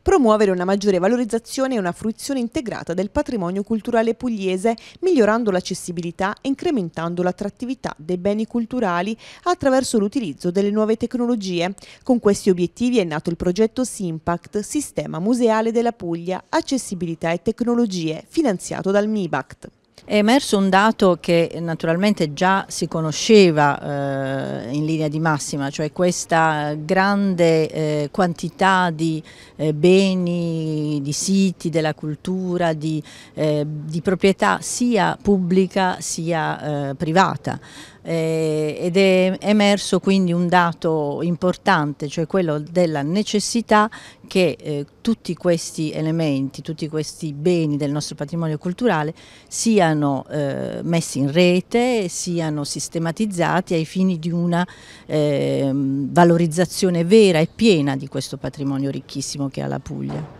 promuovere una maggiore valorizzazione e una fruizione integrata del patrimonio culturale pugliese, migliorando l'accessibilità e incrementando l'attrattività dei beni culturali attraverso l'utilizzo delle nuove tecnologie. Con questi obiettivi è nato il progetto SIMPACT, Sistema Museale della Puglia, Accessibilità e Tecnologie, finanziato dal MIBACT. È emerso un dato che naturalmente già si conosceva eh, in linea di massima, cioè questa grande eh, quantità di eh, beni, di siti, della cultura, di, eh, di proprietà sia pubblica sia eh, privata eh, ed è emerso quindi un dato importante, cioè quello della necessità che eh, tutti questi elementi, tutti questi beni del nostro patrimonio culturale siano eh, messi in rete, siano sistematizzati ai fini di una ehm, valorizzazione vera e piena di questo patrimonio ricchissimo che ha la Puglia.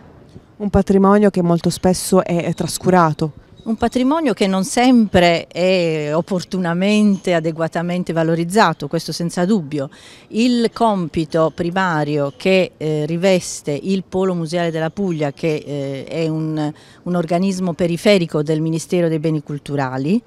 Un patrimonio che molto spesso è trascurato un patrimonio che non sempre è opportunamente, adeguatamente valorizzato, questo senza dubbio. Il compito primario che eh, riveste il Polo Museale della Puglia, che eh, è un, un organismo periferico del Ministero dei Beni Culturali,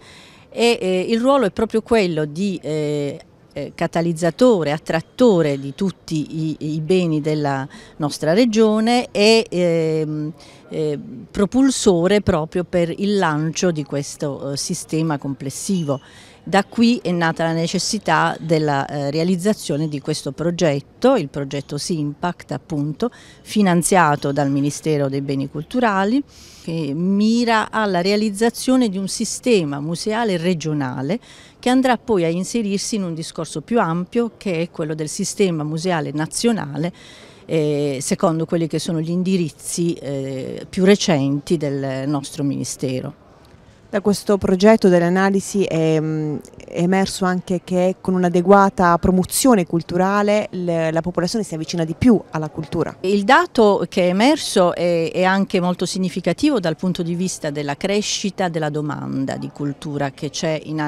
e eh, il ruolo è proprio quello di eh, eh catalizzatore, attrattore di tutti i, i, beni della nostra regione e ehm, eh, propulsore proprio per il lancio di questo eh, sistema complessivo. Da qui è nata la necessità della eh, realizzazione di questo progetto, il progetto SIMPACT appunto, finanziato dal Ministero dei Beni Culturali, che mira alla realizzazione di un sistema museale regionale che andrà poi a inserirsi in un discorso più ampio che è quello del sistema museale nazionale eh, secondo quelli che sono gli indirizzi eh, più recenti del nostro Ministero. Da questo progetto dell'analisi mm, è, emerso anche che con un'adeguata promozione culturale la popolazione si avvicina di più alla cultura. Il dato che è emerso è, è anche molto significativo dal punto di vista della crescita della domanda di cultura che c'è in,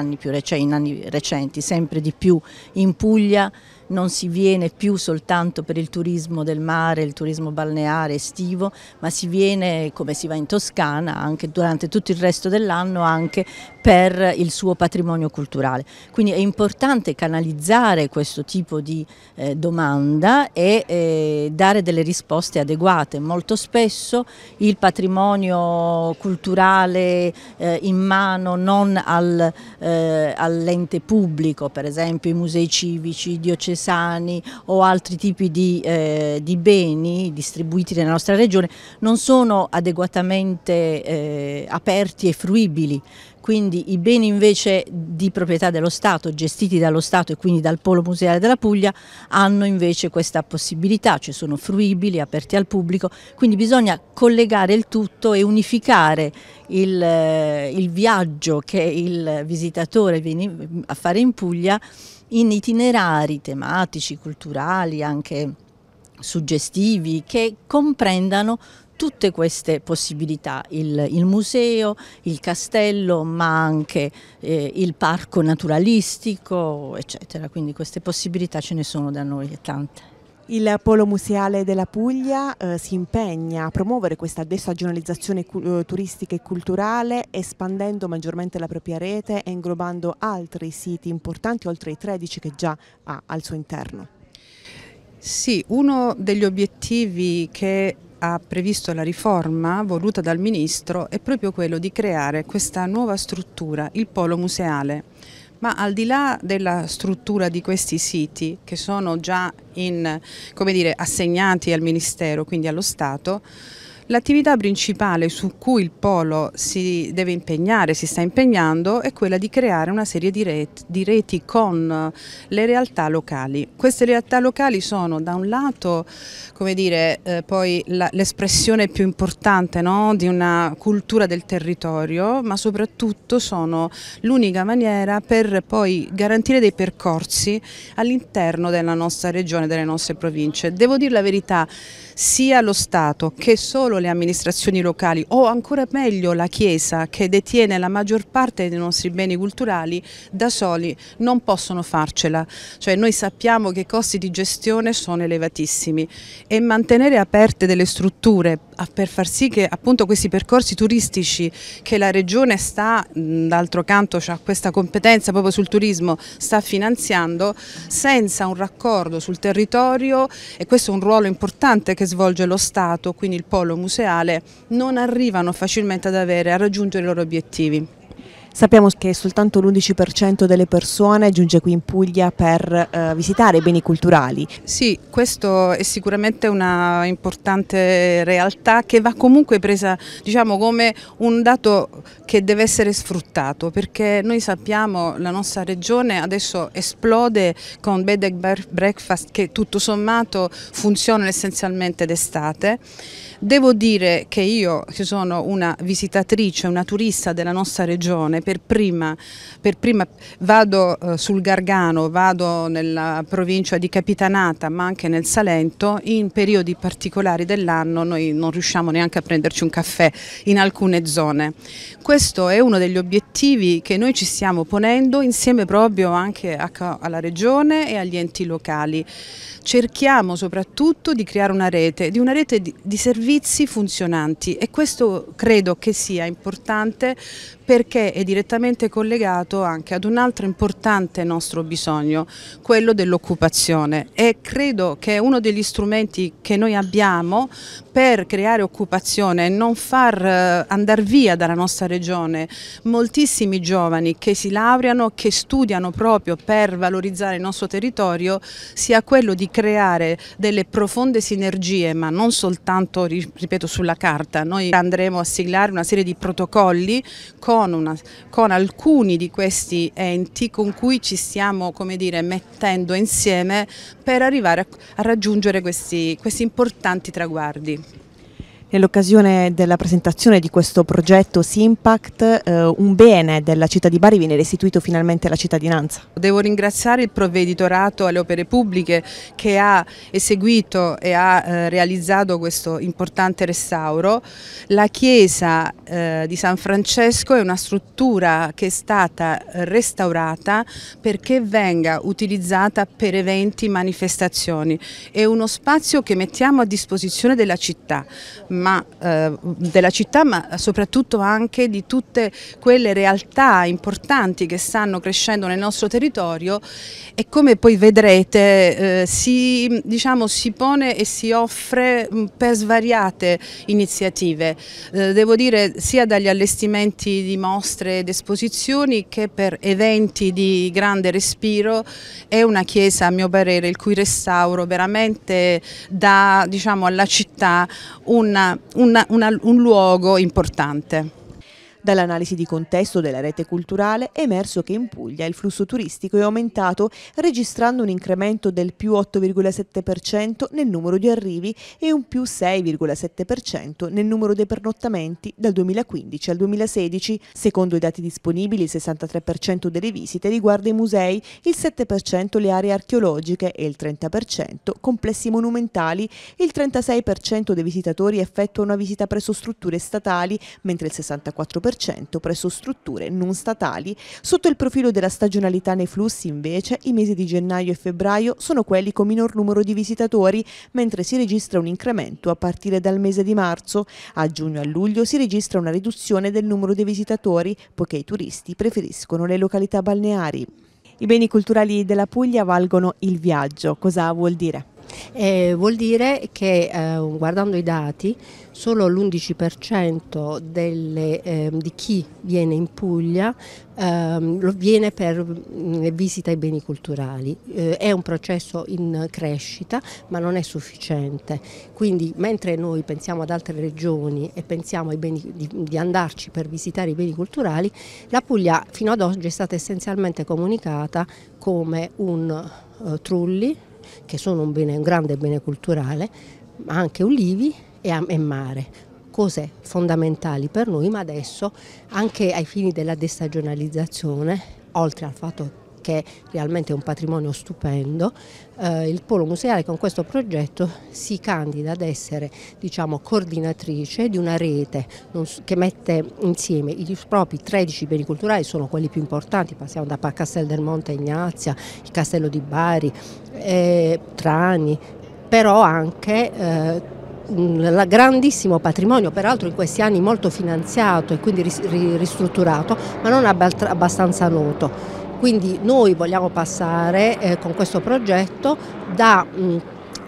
in anni recenti, sempre di più in Puglia non si viene più soltanto per il turismo del mare, il turismo balneare estivo, ma si viene come si va in Toscana anche durante tutto il resto dell'anno anche per il suo patrimonio culturale. Quindi è importante canalizzare questo tipo di eh, domanda e eh, dare delle risposte adeguate. Molto spesso il patrimonio culturale eh, in mano non al, eh, all'ente pubblico, per esempio i musei civici, i diocesani o altri tipi di, eh, di, beni distribuiti nella nostra regione, non sono adeguatamente eh, aperti e fruibili quindi i beni invece di proprietà dello Stato, gestiti dallo Stato e quindi dal Polo Museale della Puglia, hanno invece questa possibilità, cioè sono fruibili, aperti al pubblico, quindi bisogna collegare il tutto e unificare il, eh, il viaggio che il visitatore viene a fare in Puglia in itinerari tematici, culturali, anche suggestivi che comprendano tutte queste possibilità, il, il, museo, il castello, ma anche eh, il parco naturalistico, eccetera. Quindi queste possibilità ce ne sono da noi tante. Il Polo Museale della Puglia eh, si impegna a promuovere questa desagionalizzazione eh, turistica e culturale espandendo maggiormente la propria rete e inglobando altri siti importanti oltre i 13 che già ha al suo interno. Sì, uno degli obiettivi che ha previsto la riforma voluta dal Ministro è proprio quello di creare questa nuova struttura, il polo museale. Ma al di là della struttura di questi siti, che sono già in, dire, assegnati al Ministero, quindi allo Stato, L'attività principale su cui il Polo si deve impegnare, si sta impegnando, è quella di creare una serie di reti, di reti con le realtà locali. Queste realtà locali sono da un lato eh, l'espressione più importante no? di una cultura del territorio, ma soprattutto sono l'unica maniera per poi garantire dei percorsi all'interno della nostra regione, delle nostre province. Devo dire la verità, sia lo Stato che solo solo le amministrazioni locali o ancora meglio la Chiesa che detiene la maggior parte dei nostri beni culturali da soli non possono farcela, cioè noi sappiamo che i costi di gestione sono elevatissimi e mantenere aperte delle strutture per far sì che appunto questi percorsi turistici che la regione sta, d'altro canto ha questa competenza proprio sul turismo, sta finanziando senza un raccordo sul territorio e questo è un ruolo importante che svolge lo Stato, quindi il polo municipale museale non arrivano facilmente ad avere, a raggiungere i loro obiettivi. Sappiamo che soltanto l'11% delle persone giunge qui in Puglia per eh, visitare i beni culturali. Sì, questa è sicuramente una importante realtà che va comunque presa diciamo, come un dato che deve essere sfruttato perché noi sappiamo che la nostra regione adesso esplode con bed and breakfast che tutto sommato funzionano essenzialmente d'estate. Devo dire che io che sono una visitatrice, una turista della nostra regione per prima, per prima vado eh, sul Gargano, vado nella provincia di Capitanata ma anche nel Salento, in periodi particolari dell'anno noi non riusciamo neanche a prenderci un caffè in alcune zone. Questo è uno degli obiettivi che noi ci stiamo ponendo insieme proprio anche alla Regione e agli enti locali. Cerchiamo soprattutto di creare una rete, di una rete di servizi funzionanti e questo credo che sia importante perché è direttamente collegato anche ad un altro importante nostro bisogno, quello dell'occupazione e credo che uno degli strumenti che noi abbiamo per creare occupazione e non far eh, andare via dalla nostra regione moltissimi giovani che si laureano, che studiano proprio per valorizzare il nostro territorio, sia quello di creare delle profonde sinergie, ma non soltanto, ripeto, sulla carta. Noi andremo a siglare una serie di protocolli con, una, con alcuni di questi enti con cui ci stiamo dire, mettendo insieme per arrivare a, a raggiungere questi, questi importanti traguardi. Nell'occasione della presentazione di questo progetto Simpact, eh, un bene della città di Bari viene restituito finalmente alla cittadinanza. Devo ringraziare il provveditorato alle opere pubbliche che ha eseguito e ha eh, realizzato questo importante restauro. La chiesa eh, di San Francesco è una struttura che è stata restaurata perché venga utilizzata per eventi, e manifestazioni. È uno spazio che mettiamo a disposizione della città, ma, eh, della città ma soprattutto anche di tutte quelle realtà importanti che stanno crescendo nel nostro territorio e come poi vedrete eh, si, diciamo, si, pone e si offre mm, per svariate iniziative, eh, devo dire sia dagli allestimenti di mostre ed esposizioni che per eventi di grande respiro, è una chiesa a mio parere il cui restauro veramente dà diciamo, alla città una una, una, un luogo importante. Dall'analisi di contesto della rete culturale è emerso che in Puglia il flusso turistico è aumentato, registrando un incremento del più 8,7% nel numero di arrivi e un più 6,7% nel numero dei pernottamenti dal 2015 al 2016. Secondo i dati disponibili, il 63% delle visite riguarda i musei, il 7% le aree archeologiche e il 30% complessi monumentali. Il 36% dei visitatori effettua una visita presso strutture statali, mentre il 64% 40% presso strutture non statali. Sotto il profilo della stagionalità nei flussi, invece, i mesi di gennaio e febbraio sono quelli con minor numero di visitatori, mentre si registra un incremento a partire dal mese di marzo. A giugno e a luglio si registra una riduzione del numero di visitatori, poiché i turisti preferiscono le località balneari. I beni culturali della Puglia valgono il viaggio. Cosa vuol dire? Eh, vuol dire che eh, guardando i dati solo l'11% delle, eh, di chi viene in Puglia ehm, lo viene per mh, mm, visita ai beni culturali. Eh, è un processo in crescita ma non è sufficiente. Quindi mentre noi pensiamo ad altre regioni e pensiamo beni, di, di andarci per visitare i beni culturali, la Puglia fino ad oggi è stata essenzialmente comunicata come un eh, Trulli, che sono un, bene, un grande bene culturale, ma anche ulivi e, e mare, cose fondamentali per noi, ma adesso anche ai fini della destagionalizzazione, oltre al fatto che realmente è un patrimonio stupendo, eh, il Polo Museale con questo progetto si candida ad essere diciamo, coordinatrice di una rete che mette insieme i propri 13 beni culturali, sono quelli più importanti, passiamo da Castel del Monte Ignazia, il Castello di Bari, eh, Trani, però anche eh, il grandissimo patrimonio, peraltro in questi anni molto finanziato e quindi ristrutturato, ma non abbastanza noto quindi noi vogliamo passare eh, con questo progetto da un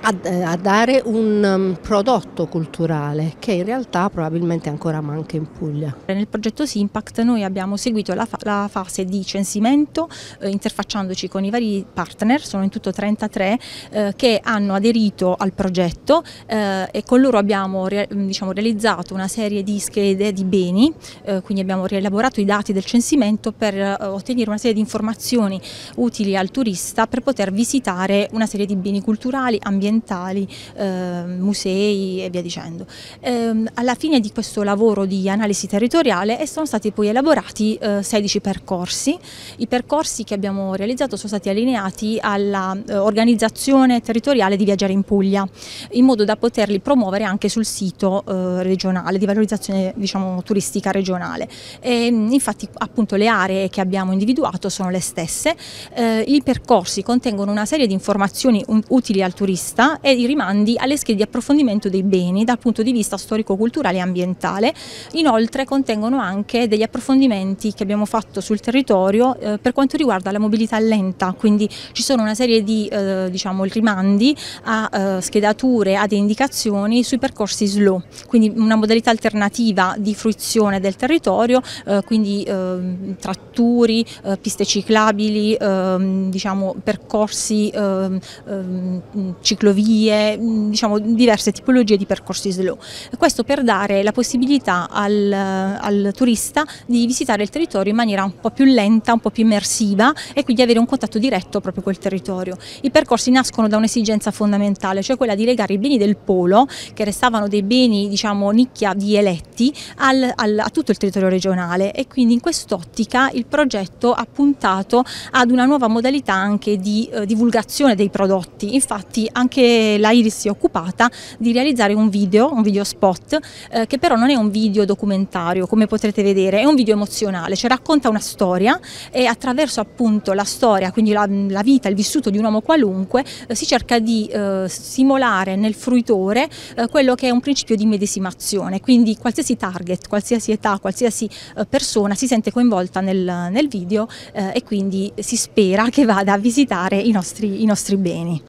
a, eh, a dare un um, prodotto culturale che in realtà probabilmente ancora manca in Puglia. Nel progetto Simpact noi abbiamo seguito la, fa la fase di censimento eh, interfacciandoci con i vari partner, sono in tutto 33 eh, che hanno aderito al progetto eh, e con loro abbiamo re diciamo, realizzato una serie di schede di beni, eh, quindi abbiamo rielaborato i dati del censimento per eh, ottenere una serie di informazioni utili al turista per poter visitare una serie di beni culturali, ambientali ambientali, eh, musei e via dicendo. Ehm, alla fine di questo lavoro di analisi territoriale sono stati poi elaborati eh, 16 percorsi. I percorsi che abbiamo realizzato sono stati allineati all'organizzazione eh, territoriale di Viaggiare in Puglia, in modo da poterli promuovere anche sul sito eh, regionale, di valorizzazione diciamo, turistica regionale. E, mm, infatti appunto le aree che abbiamo individuato sono le stesse. Eh, I percorsi contengono una serie di informazioni utili al turista e i rimandi alle schede di approfondimento dei beni dal punto di vista storico-culturale e ambientale. Inoltre contengono anche degli approfondimenti che abbiamo fatto sul territorio eh, per quanto riguarda la mobilità lenta, quindi ci sono una serie di eh, diciamo, rimandi a eh, schedature, ad indicazioni sui percorsi slow, quindi una modalità alternativa di fruizione del territorio, eh, quindi ehm, tratturi, eh, piste ciclabili, ehm, diciamo, percorsi eh, ehm, ciclabili ciclovie, mm, diciamo diverse tipologie di percorsi slow. Questo per dare la possibilità al, al turista di visitare il territorio in maniera un po' più lenta, un po' più immersiva e quindi avere un contatto diretto proprio col territorio. I percorsi nascono da un'esigenza fondamentale, cioè quella di legare i beni del polo, che restavano dei beni diciamo nicchia di eletti, al, al, a tutto il territorio regionale e quindi in quest'ottica il progetto ha puntato ad una nuova modalità anche di eh, divulgazione dei prodotti, infatti anche che la Iris si è occupata di realizzare un video, un video spot, eh, che però non è un video documentario come potrete vedere, è un video emozionale, cioè racconta una storia e attraverso appunto la storia, quindi la, la vita, il vissuto di un uomo qualunque, eh, si cerca di eh, simulare nel fruitore eh, quello che è un principio di medesimazione, quindi qualsiasi target, qualsiasi età, qualsiasi eh, persona si sente coinvolta nel, nel video eh, e quindi si spera che vada a visitare i nostri, i nostri beni.